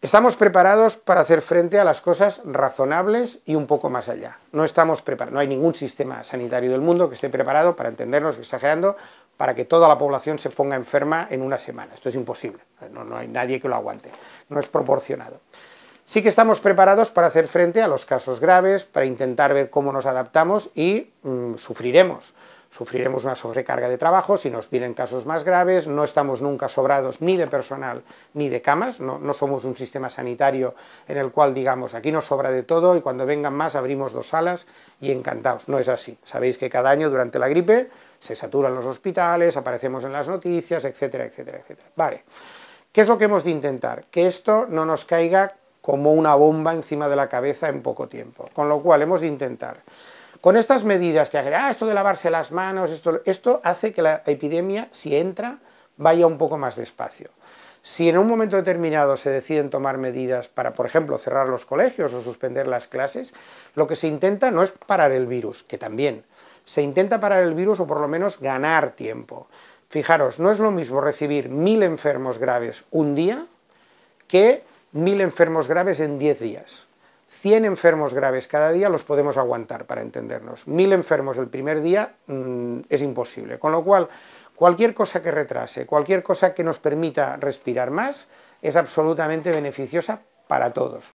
Estamos preparados para hacer frente a las cosas razonables y un poco más allá. No estamos preparados, no hay ningún sistema sanitario del mundo que esté preparado para entendernos, exagerando, para que toda la población se ponga enferma en una semana. Esto es imposible, no, hay nadie que lo aguante, no es proporcionado. Sí que estamos preparados para hacer frente a los casos graves, para intentar ver cómo nos adaptamos y mm, sufriremos sufriremos una sobrecarga de trabajo, si nos vienen casos más graves, no estamos nunca sobrados ni de personal ni de camas, no, somos un sistema sanitario en el cual digamos aquí nos sobra de todo y cuando vengan más abrimos dos salas y encantados, no es así. Sabéis que cada año durante la gripe se saturan los hospitales, aparecemos en las noticias, etcétera, etcétera, etcétera. Vale, ¿qué es lo que hemos de intentar? Que esto no nos caiga como una bomba encima de la cabeza en poco tiempo, con lo cual hemos de intentar con estas medidas que ah, esto de lavarse las manos, esto, esto hace que la epidemia, si entra, vaya un poco más despacio. Si en un momento determinado se deciden tomar medidas para, por ejemplo, cerrar los colegios o suspender las clases, lo que se intenta no es parar el virus, que también, se intenta parar el virus o por lo menos ganar tiempo. Fijaros, no es lo mismo recibir mil enfermos graves un día que mil enfermos graves en diez días. 100 enfermos graves cada día los podemos aguantar, para entendernos. 1000 enfermos el primer día mm, es imposible. Con lo cual, cualquier cosa que retrase, cualquier cosa que nos permita respirar más, es absolutamente beneficiosa para todos.